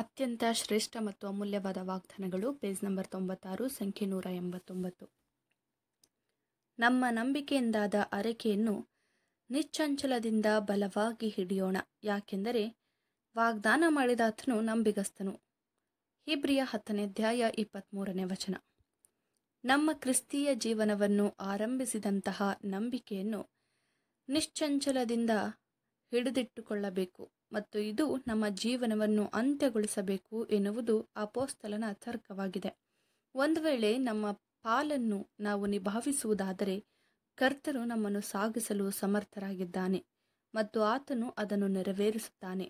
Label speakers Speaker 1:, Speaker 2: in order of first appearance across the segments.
Speaker 1: ಅತ್ಯಂತ ಶ್ರೇಷ್ಠ ಮತ್ತು ಅಮೂಲ್ಯವಾದ ವಾಗ್ದಾನಗಳು ಪೇಜ್ ನಂಬರ್ ತೊಂಬತ್ತಾರು ಸಂಖ್ಯೆ ನೂರ ಎಂಬತ್ತೊಂಬತ್ತು ನಮ್ಮ ನಂಬಿಕೆಯಿಂದಾದ ಅರಕೆಯನ್ನು ನಿಶ್ಚಂಚಲದಿಂದ ಬಲವಾಗಿ ಹಿಡಿಯೋಣ ಯಾಕೆಂದರೆ ವಾಗ್ದಾನ ಮಾಡಿದಾತನು ನಂಬಿಗಸ್ತನು ಹಿಬ್ರಿಯ ಹತ್ತನೇ ಅಧ್ಯಾಯ ಇಪ್ಪತ್ತ್ಮೂರನೇ ವಚನ ನಮ್ಮ ಕ್ರಿಸ್ತೀಯ ಜೀವನವನ್ನು ಆರಂಭಿಸಿದಂತಹ ನಂಬಿಕೆಯನ್ನು ನಿಶ್ಚಂಚಲದಿಂದ ಹಿಡಿದಿಟ್ಟುಕೊಳ್ಳಬೇಕು ಮತ್ತು ಇದು ನಮ್ಮ ಜೀವನವನ್ನು ಅಂತ್ಯಗೊಳಿಸಬೇಕು ಎನ್ನುವುದು ಅಪೋಸ್ತಲನ ತರ್ಕವಾಗಿದೆ ಒಂದು ವೇಳೆ ನಮ್ಮ ಪಾಲನ್ನು ನಾವು ನಿಭಾವಿಸುವುದಾದರೆ ಕರ್ತನು ನಮ್ಮನ್ನು ಸಾಗಿಸಲು ಸಮರ್ಥರಾಗಿದ್ದಾನೆ ಮತ್ತು ಆತನು ಅದನ್ನು ನೆರವೇರಿಸುತ್ತಾನೆ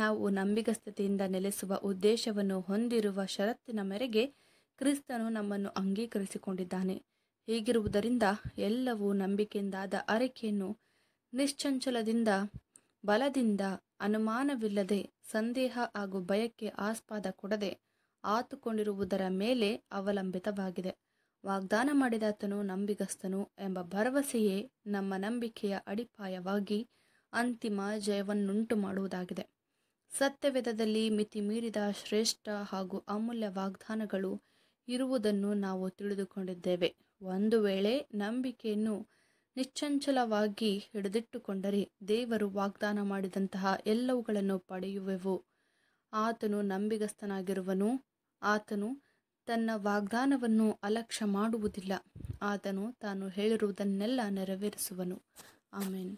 Speaker 1: ನಾವು ನಂಬಿಗಸ್ತತೆಯಿಂದ ನೆಲೆಸುವ ಉದ್ದೇಶವನ್ನು ಹೊಂದಿರುವ ಷರತ್ತಿನ ಮೇರೆಗೆ ಕ್ರಿಸ್ತನು ನಮ್ಮನ್ನು ಅಂಗೀಕರಿಸಿಕೊಂಡಿದ್ದಾನೆ ಹೀಗಿರುವುದರಿಂದ ಎಲ್ಲವೂ ನಂಬಿಕೆಯಿಂದಾದ ಅರಿಕೆಯನ್ನು ನಿಶ್ಚಂಚಲದಿಂದ ಬಲದಿಂದ ಅನುಮಾನವಿಲ್ಲದೆ ಸಂದೇಹ ಹಾಗೂ ಭಯಕ್ಕೆ ಆಸ್ಪಾದ ಕೊಡದೆ ಆತುಕೊಂಡಿರುವುದರ ಮೇಲೆ ಅವಲಂಬಿತವಾಗಿದೆ ವಾಗ್ದಾನ ಮಾಡಿದಾತನು ನಂಬಿಗಸ್ತನು ಎಂಬ ಭರವಸೆಯೇ ನಮ್ಮ ನಂಬಿಕೆಯ ಅಡಿಪಾಯವಾಗಿ ಅಂತಿಮ ಜಯವನ್ನುಂಟು ಮಾಡುವುದಾಗಿದೆ ಮಿತಿ ಮೀರಿದ ಶ್ರೇಷ್ಠ ಹಾಗೂ ಅಮೂಲ್ಯ ವಾಗ್ದಾನಗಳು ಇರುವುದನ್ನು ನಾವು ತಿಳಿದುಕೊಂಡಿದ್ದೇವೆ ಒಂದು ವೇಳೆ ನಂಬಿಕೆಯನ್ನು ನಿಚ್ಚಂಚಲವಾಗಿ ಹಿಡಿದಿಟ್ಟುಕೊಂಡರೆ ದೇವರು ವಾಗ್ದಾನ ಮಾಡಿದಂತಹ ಎಲ್ಲವುಗಳನ್ನು ಪಡೆಯುವೆವು ಆತನು ನಂಬಿಗಸ್ತನಾಗಿರುವನು ಆತನು ತನ್ನ ವಾಗ್ದಾನವನ್ನು ಅಲಕ್ಷ್ಯ ಮಾಡುವುದಿಲ್ಲ ಆತನು ತಾನು ಹೇಳಿರುವುದನ್ನೆಲ್ಲ ನೆರವೇರಿಸುವನು ಆಮೇನ್